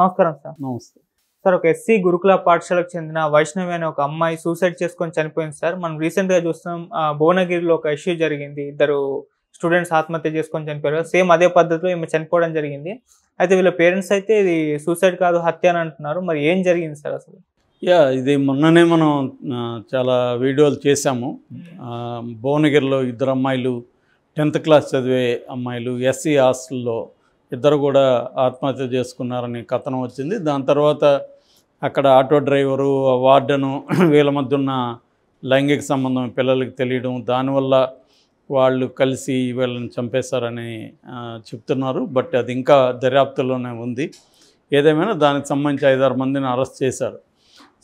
నమస్కారం సార్ నమస్తే సార్ ఒక ఎస్సీ గురుకుల పాఠశాలకు చెందిన వైష్ణవి అనే ఒక అమ్మాయి సూసైడ్ చేసుకొని చనిపోయింది సార్ మనం రీసెంట్గా చూస్తున్నాం భువనగిరిలో ఒక ఇష్యూ జరిగింది ఇద్దరు స్టూడెంట్స్ ఆత్మహత్య చేసుకొని చనిపోయారు సేమ్ అదే పద్ధతిలో ఈమె చనిపోవడం జరిగింది అయితే వీళ్ళ పేరెంట్స్ అయితే ఇది సూసైడ్ కాదు హత్య అని అంటున్నారు మరి ఏం జరిగింది సార్ అసలు యా ఇది మొన్ననే మనం చాలా వీడియోలు చేశాము భువనగిరిలో ఇద్దరు అమ్మాయిలు టెన్త్ క్లాస్ చదివే అమ్మాయిలు ఎస్సీ హాస్టల్లో ఇద్దరు కూడా ఆత్మహత్య చేసుకున్నారని కథనం వచ్చింది దాని తర్వాత అక్కడ ఆటో డ్రైవరు వార్డెను వీళ్ళ మధ్య ఉన్న లైంగిక సంబంధం పిల్లలకి తెలియడం దానివల్ల వాళ్ళు కలిసి వీళ్ళని చంపేశారని చెప్తున్నారు బట్ అది ఇంకా దర్యాప్తులోనే ఉంది ఏదేమైనా దానికి సంబంధించి ఐదారు మందిని అరెస్ట్ చేశారు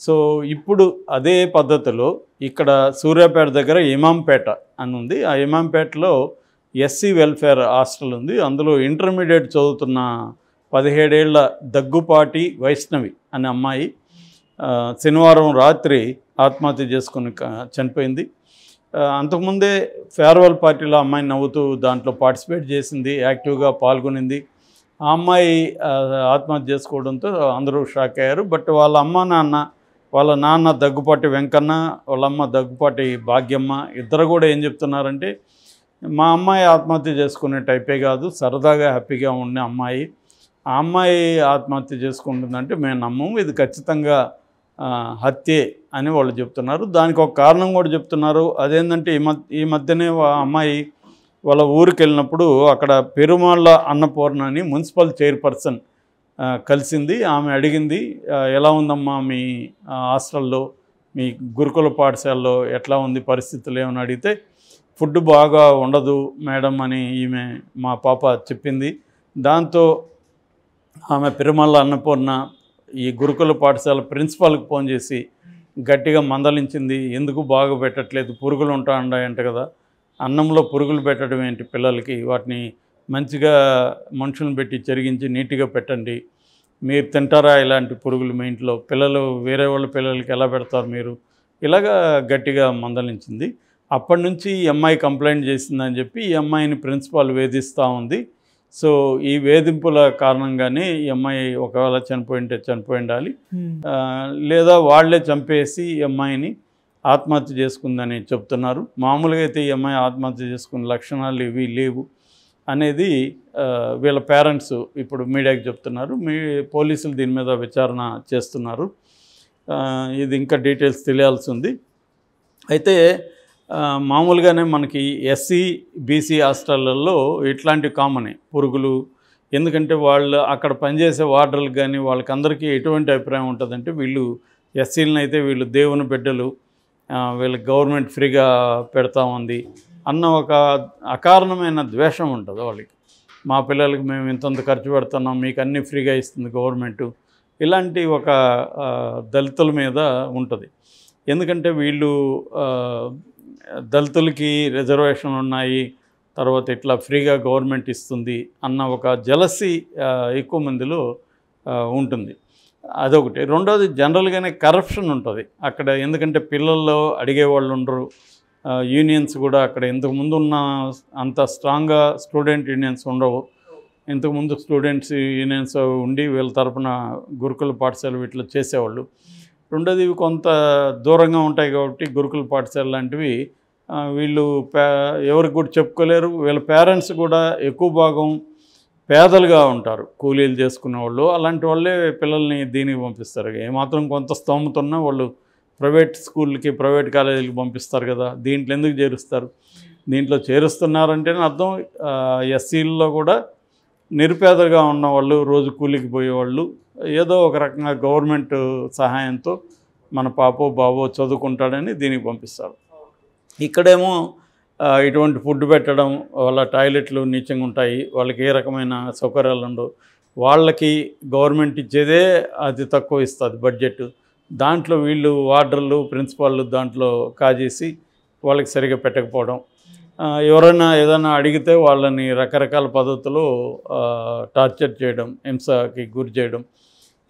సో ఇప్పుడు అదే పద్ధతిలో ఇక్కడ సూర్యాపేట దగ్గర ఇమాంపేట అని ఉంది ఆ ఇమాంపేటలో ఎస్సీ వెల్ఫేర్ హాస్టల్ ఉంది అందులో ఇంటర్మీడియట్ చదువుతున్న పదిహేడేళ్ల దగ్గుపాటి వైష్ణవి అనే అమ్మాయి శనివారం రాత్రి ఆత్మహత్య చేసుకుని చనిపోయింది అంతకుముందే ఫేర్వెల్ పార్టీలో అమ్మాయి నవ్వుతూ దాంట్లో పార్టిసిపేట్ చేసింది యాక్టివ్గా పాల్గొనింది ఆ అమ్మాయి ఆత్మహత్య చేసుకోవడంతో అందరూ షాక్ అయ్యారు బట్ వాళ్ళ అమ్మ నాన్న వాళ్ళ నాన్న దగ్గుపాటి వెంకన్న వాళ్ళమ్మ దగ్గుపాటి భాగ్యమ్మ ఇద్దరు కూడా ఏం చెప్తున్నారంటే మా అమ్మాయి ఆత్మహత్య చేసుకునే టైపే కాదు సరదాగా హ్యాపీగా ఉండే అమ్మాయి ఆ అమ్మాయి ఆత్మహత్య చేసుకుంటుందంటే మేము నమ్మము ఇది ఖచ్చితంగా హత్యే అని వాళ్ళు చెప్తున్నారు దానికి ఒక కారణం కూడా చెప్తున్నారు అదేంటంటే ఈ మధ్య ఈ మధ్యనే అమ్మాయి వాళ్ళ ఊరికి వెళ్ళినప్పుడు అక్కడ పెరుమాళ్ళ అన్నపూర్ణ అని మున్సిపల్ చైర్పర్సన్ కలిసింది ఆమె అడిగింది ఎలా ఉందమ్మా మీ హాస్టల్లో మీ గురుకుల పాఠశాలలో ఎట్లా ఉంది పరిస్థితులు ఏమని అడిగితే ఫుడ్ బాగా ఉండదు మేడం అని ఈమె మా పాప చెప్పింది దాంతో ఆమె పెరుమల్ల అన్నపూర్ణ ఈ గురుకుల పాఠశాల ప్రిన్సిపాల్కి ఫోన్ చేసి గట్టిగా మందలించింది ఎందుకు బాగా పెట్టట్లేదు పురుగులు ఉంటా ఉన్నాయంట కదా అన్నంలో పురుగులు పెట్టడం ఏంటి పిల్లలకి వాటిని మంచిగా మనుషులను పెట్టి చెరిగించి నీట్గా పెట్టండి మీరు తింటారా ఇలాంటి పురుగులు మీ ఇంట్లో పిల్లలు వేరే వాళ్ళ పిల్లలకి ఎలా పెడతారు మీరు ఇలాగా గట్టిగా మందలించింది అప్పటి నుంచి ఈ అమ్మాయి కంప్లైంట్ చేసిందని చెప్పి ఈ అమ్మాయిని ప్రిన్సిపాల్ వేధిస్తూ ఉంది సో ఈ వేధింపుల కారణంగానే ఈ అమ్మాయి ఒకవేళ చనిపోయింటే చనిపోయి ఉండాలి లేదా వాళ్లే చంపేసి ఈ అమ్మాయిని ఆత్మహత్య చేసుకుందని చెప్తున్నారు మామూలుగా అయితే ఈ అమ్మాయి ఆత్మహత్య చేసుకున్న లక్షణాలు ఇవి లేవు అనేది వీళ్ళ పేరెంట్స్ ఇప్పుడు మీడియాకి చెప్తున్నారు మీ పోలీసులు దీని మీద విచారణ చేస్తున్నారు ఇది ఇంకా డీటెయిల్స్ తెలియాల్సి ఉంది అయితే మామూలుగానే మనకి ఎస్సీ బీసీ హాస్టళ్లలో ఇట్లాంటి కామనే పురుగులు ఎందుకంటే వాళ్ళు అక్కడ పనిచేసే వార్డర్లకు కానీ వాళ్ళకందరికీ ఎటువంటి అభిప్రాయం ఉంటుందంటే వీళ్ళు ఎస్సీలను అయితే వీళ్ళు దేవుని బిడ్డలు వీళ్ళకి గవర్నమెంట్ ఫ్రీగా పెడతా ఉంది అన్న ఒక అకారణమైన ద్వేషం ఉంటుంది వాళ్ళకి మా పిల్లలకి మేము ఇంతంత ఖర్చు పెడుతున్నాం మీకు అన్నీ ఫ్రీగా ఇస్తుంది గవర్నమెంట్ ఇలాంటి ఒక దళితుల మీద ఉంటుంది ఎందుకంటే వీళ్ళు దళితులకి రిజర్వేషన్లు ఉన్నాయి తర్వాత ఇట్లా ఫ్రీగా గవర్నమెంట్ ఇస్తుంది అన్న ఒక జలసి ఎక్కువ మందిలో ఉంటుంది అదొకటి రెండోది జనరల్గానే కరప్షన్ ఉంటుంది అక్కడ ఎందుకంటే పిల్లల్లో అడిగేవాళ్ళు ఉండరు యూనియన్స్ కూడా అక్కడ ఇంతకుముందు ఉన్న అంత స్ట్రాంగ్గా స్టూడెంట్ యూనియన్స్ ఉండవు ఇంతకుముందు స్టూడెంట్స్ యూనియన్స్ ఉండి వీళ్ళ తరపున గురుకుల పాఠశాల వీటిలో చేసేవాళ్ళు రెండోది ఇవి కొంత దూరంగా ఉంటాయి కాబట్టి గురుకుల పాఠశాల లాంటివి వీళ్ళు ఎవరికి కూడా చెప్పుకోలేరు వీళ్ళ పేరెంట్స్ కూడా ఎక్కువ భాగం పేదలుగా ఉంటారు కూలీలు చేసుకునే వాళ్ళు అలాంటి వాళ్ళే పిల్లల్ని దీనికి పంపిస్తారు ఏమాత్రం కొంత ఉన్నా వాళ్ళు ప్రైవేట్ స్కూల్కి ప్రైవేట్ కాలేజీలకి పంపిస్తారు కదా దీంట్లో ఎందుకు చేరుస్తారు దీంట్లో చేరుస్తున్నారంటేనే అర్థం ఎస్సీల్లో కూడా నిరుపేదలుగా ఉన్నవాళ్ళు రోజు కూలికి పోయేవాళ్ళు ఏదో ఒక రకంగా గవర్నమెంట్ సహాయంతో మన పాపో బాబో చదువుకుంటాడని దీనికి పంపిస్తారు ఇక్కడేమో ఇటువంటి ఫుడ్ పెట్టడం వాళ్ళ టాయిలెట్లు నీచంగా ఉంటాయి వాళ్ళకి ఏ రకమైన సౌకర్యాలు ఉండవు వాళ్ళకి గవర్నమెంట్ ఇచ్చేదే అది తక్కువ ఇస్తుంది బడ్జెట్ దాంట్లో వీళ్ళు వార్డర్లు ప్రిన్సిపాళ్ళు దాంట్లో కాజేసి వాళ్ళకి సరిగ్గా పెట్టకపోవడం ఎవరైనా ఏదైనా అడిగితే వాళ్ళని రకరకాల పద్ధతులు టార్చర్ చేయడం హింసకి గురి చేయడం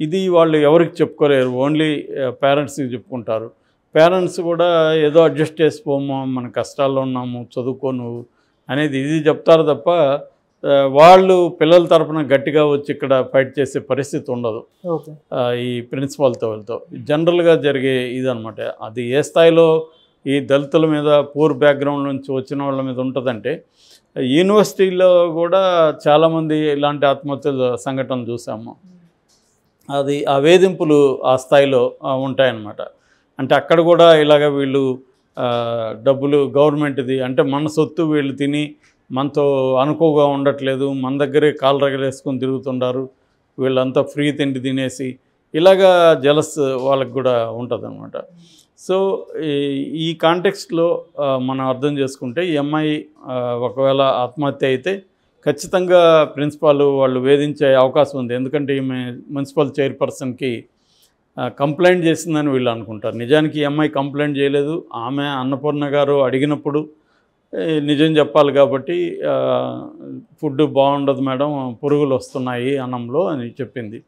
ఇది వాళ్ళు ఎవరికి చెప్పుకోలేరు ఓన్లీ పేరెంట్స్కి చెప్పుకుంటారు పేరెంట్స్ కూడా ఏదో అడ్జస్ట్ చేసిపోము మన కష్టాల్లో ఉన్నాము చదువుకోను అనేది ఇది చెప్తారు తప్ప వాళ్ళు పిల్లల తరపున గట్టిగా వచ్చి ఇక్కడ ఫైట్ చేసే పరిస్థితి ఉండదు ఈ ప్రిన్సిపాల్తో వెళ్తూ జనరల్గా జరిగే ఇదనమాట అది ఏ స్థాయిలో ఈ దళితుల మీద పూర్ బ్యాక్గ్రౌండ్ నుంచి వచ్చిన వాళ్ళ మీద ఉంటుందంటే యూనివర్సిటీలో కూడా చాలామంది ఇలాంటి ఆత్మహత్యల సంఘటనలు చూసాము అది ఆ వేధింపులు ఆ స్థాయిలో ఉంటాయన్నమాట అంటే అక్కడ కూడా ఇలాగ వీళ్ళు డబ్బులు గవర్నమెంట్ది అంటే మన సొత్తు వీళ్ళు తిని మనతో అనుకోగా ఉండట్లేదు మన దగ్గరే కాలు రగలేసుకొని తిరుగుతుంటారు వీళ్ళంతా ఫ్రీ తిండి తినేసి ఇలాగా జలస్ వాళ్ళకి కూడా ఉంటుంది సో ఈ కాంటెక్స్ట్లో మనం అర్థం చేసుకుంటే ఎంఐ ఒకవేళ ఆత్మహత్య అయితే ఖచ్చితంగా ప్రిన్సిపాల్ వాళ్ళు వేధించే అవకాశం ఉంది ఎందుకంటే ఈమె మున్సిపల్ చైర్పర్సన్కి కంప్లైంట్ చేసిందని వీళ్ళు అనుకుంటారు నిజానికి ఈ అమ్మాయి కంప్లైంట్ చేయలేదు ఆమె అన్నపూర్ణ గారు అడిగినప్పుడు నిజం చెప్పాలి కాబట్టి ఫుడ్ బాగుండదు మేడం పురుగులు వస్తున్నాయి అన్నంలో అని చెప్పింది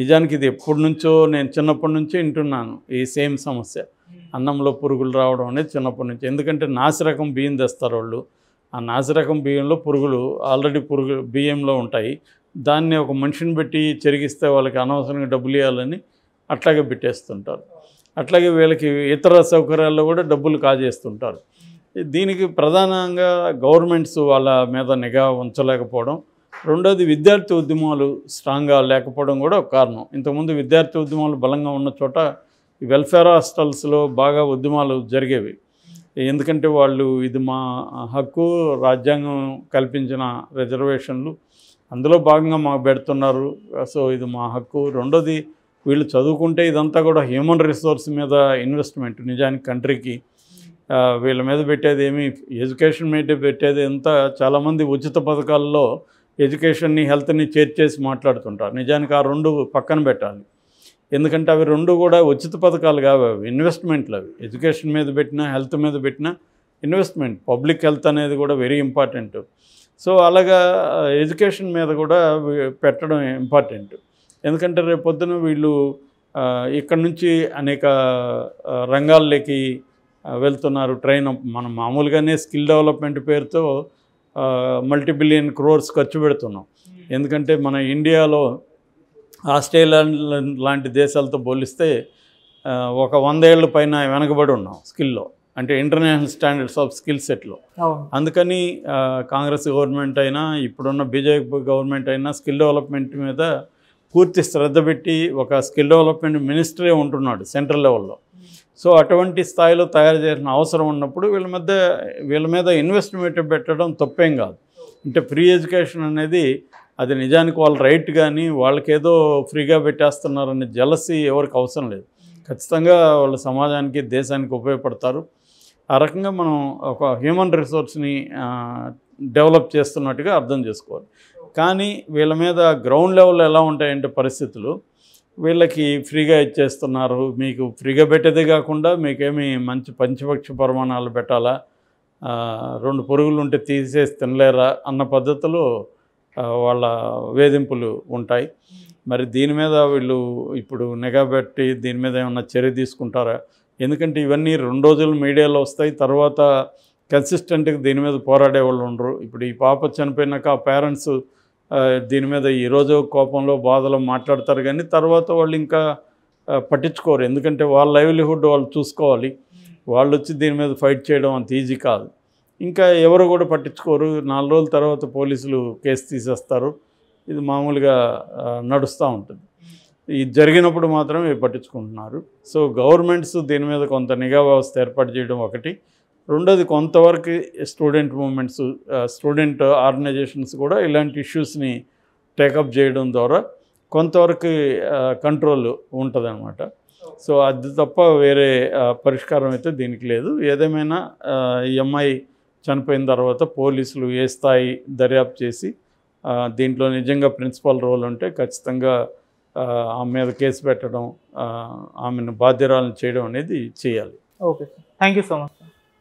నిజానికి ఇది ఎప్పటి నుంచో నేను చిన్నప్పటి నుంచి వింటున్నాను ఈ సేమ్ సమస్య అన్నంలో పురుగులు రావడం అనేది చిన్నప్పటి నుంచి ఎందుకంటే నాసిరకం బియ్యం తెస్తారు వాళ్ళు ఆ నాసిరకం బియ్యంలో పురుగులు ఆల్రెడీ పురుగు బియ్యంలో ఉంటాయి దాన్ని ఒక మనిషిని పెట్టి చెరిగిస్తే వాళ్ళకి అనవసరంగా డబ్బులు ఇవ్వాలని అట్లాగే పెట్టేస్తుంటారు అట్లాగే వీళ్ళకి ఇతర సౌకర్యాల్లో కూడా డబ్బులు కాజేస్తుంటారు దీనికి ప్రధానంగా గవర్నమెంట్స్ వాళ్ళ మీద నిఘా ఉంచలేకపోవడం రెండోది విద్యార్థి ఉద్యమాలు స్ట్రాంగ్గా లేకపోవడం కూడా ఒక కారణం ఇంతకుముందు విద్యార్థి ఉద్యమాలు బలంగా ఉన్న చోట వెల్ఫేర్ హాస్టల్స్లో బాగా ఉద్యమాలు జరిగేవి ఎందుకంటే వాళ్ళు ఇది మా హక్కు రాజ్యాంగం కల్పించిన రిజర్వేషన్లు అందులో భాగంగా మాకు పెడుతున్నారు సో ఇది మా హక్కు రెండోది వీళ్ళు చదువుకుంటే ఇదంతా కూడా హ్యూమన్ రిసోర్స్ మీద ఇన్వెస్ట్మెంట్ నిజానికి కంట్రీకి వీళ్ళ మీద పెట్టేది ఏమి ఎడ్యుకేషన్ మీద పెట్టేది ఎంత చాలామంది ఉచిత పథకాల్లో ఎడ్యుకేషన్ని హెల్త్ని చేర్చేసి మాట్లాడుతుంటారు నిజానికి ఆ రెండు పక్కన పెట్టాలి ఎందుకంటే అవి రెండు కూడా ఉచిత పథకాలు కావు అవి ఇన్వెస్ట్మెంట్లు అవి ఎడ్యుకేషన్ మీద పెట్టినా హెల్త్ మీద పెట్టినా ఇన్వెస్ట్మెంట్ పబ్లిక్ హెల్త్ అనేది కూడా వెరీ ఇంపార్టెంట్ సో అలాగా ఎడ్యుకేషన్ మీద కూడా పెట్టడం ఇంపార్టెంట్ ఎందుకంటే రేపు పొద్దున వీళ్ళు ఇక్కడ నుంచి అనేక రంగాల్లోకి వెళ్తున్నారు ట్రైన్ మనం మామూలుగానే స్కిల్ డెవలప్మెంట్ పేరుతో మల్టీబిలియన్ క్రోర్స్ ఖర్చు పెడుతున్నాం ఎందుకంటే మన ఇండియాలో ఆస్ట్రేలియా లాంటి దేశాలతో పోలిస్తే ఒక వంద ఏళ్ళ పైన వెనకబడి ఉన్నాం స్కిల్లో అంటే ఇంటర్నేషనల్ స్టాండర్డ్స్ ఆఫ్ స్కిల్ సెట్లో అందుకని కాంగ్రెస్ గవర్నమెంట్ అయినా ఇప్పుడున్న బీజేపీ గవర్నమెంట్ అయినా స్కిల్ డెవలప్మెంట్ మీద పూర్తి శ్రద్ధ పెట్టి ఒక స్కిల్ డెవలప్మెంట్ మినిస్టరే ఉంటున్నాడు సెంట్రల్ లెవెల్లో సో అటువంటి స్థాయిలో తయారు చేసిన అవసరం ఉన్నప్పుడు వీళ్ళ మధ్య వీళ్ళ మీద ఇన్వెస్ట్మెంట్ పెట్టడం తప్పేం కాదు అంటే ఫ్రీ ఎడ్యుకేషన్ అనేది అది నిజానికి వాళ్ళ రైట్ కానీ వాళ్ళకేదో ఫ్రీగా పెట్టేస్తున్నారని జలసి ఎవరికి అవసరం లేదు ఖచ్చితంగా వాళ్ళ సమాజానికి దేశానికి ఉపయోగపడతారు ఆ రకంగా మనం ఒక హ్యూమన్ రిసోర్స్ని డెవలప్ చేస్తున్నట్టుగా అర్థం చేసుకోవాలి కానీ వీళ్ళ మీద గ్రౌండ్ లెవెల్లో ఎలా ఉంటాయంటే పరిస్థితులు వీళ్ళకి ఫ్రీగా ఇచ్చేస్తున్నారు మీకు ఫ్రీగా పెట్టేదే కాకుండా మీకేమి మంచి పంచపక్ష ప్రమాణాలు పెట్టాలా రెండు పొరుగులు ఉంటే తీసేసి తినలేరా అన్న పద్ధతిలో వాళ్ళ వేధింపులు ఉంటాయి మరి దీని మీద వీళ్ళు ఇప్పుడు నిఘా పెట్టి దీని మీద ఏమన్నా చర్య తీసుకుంటారా ఎందుకంటే ఇవన్నీ రెండు రోజులు మీడియాలో వస్తాయి తర్వాత కన్సిస్టెంట్గా దీని మీద పోరాడే వాళ్ళు ఉండరు ఇప్పుడు ఈ పాప చనిపోయినాక ఆ పేరెంట్స్ దీని మీద ఈరోజు కోపంలో బాధలో మాట్లాడతారు కానీ తర్వాత వాళ్ళు ఇంకా పట్టించుకోరు ఎందుకంటే వాళ్ళ లైవ్లీహుడ్ వాళ్ళు చూసుకోవాలి వాళ్ళు వచ్చి దీని మీద ఫైట్ చేయడం అంత ఈజీ కాదు ఇంకా ఎవరు కూడా పట్టించుకోరు నాలుగు రోజుల తర్వాత పోలీసులు కేసు తీసేస్తారు ఇది మామూలుగా నడుస్తూ ఉంటుంది ఇది జరిగినప్పుడు మాత్రమే పట్టించుకుంటున్నారు సో గవర్నమెంట్స్ దీని మీద కొంత నిఘా వ్యవస్థ ఏర్పాటు చేయడం ఒకటి రెండోది కొంతవరకు స్టూడెంట్ మూమెంట్స్ స్టూడెంట్ ఆర్గనైజేషన్స్ కూడా ఇలాంటి ఇష్యూస్ని టేకప్ చేయడం ద్వారా కొంతవరకు కంట్రోల్ ఉంటుందన్నమాట సో అది తప్ప వేరే పరిష్కారం అయితే దీనికి లేదు ఏదేమైనా ఎంఐ చనిపోయిన తర్వాత పోలీసులు ఏ స్థాయి దర్యాప్తు చేసి దీంట్లో నిజంగా ప్రిన్సిపల్ రోల్ ఉంటే ఖచ్చితంగా ఆమె మీద కేసు పెట్టడం ఆమెను బాధ్యరాలను చేయడం అనేది చేయాలి ఓకే థ్యాంక్ సో మచ్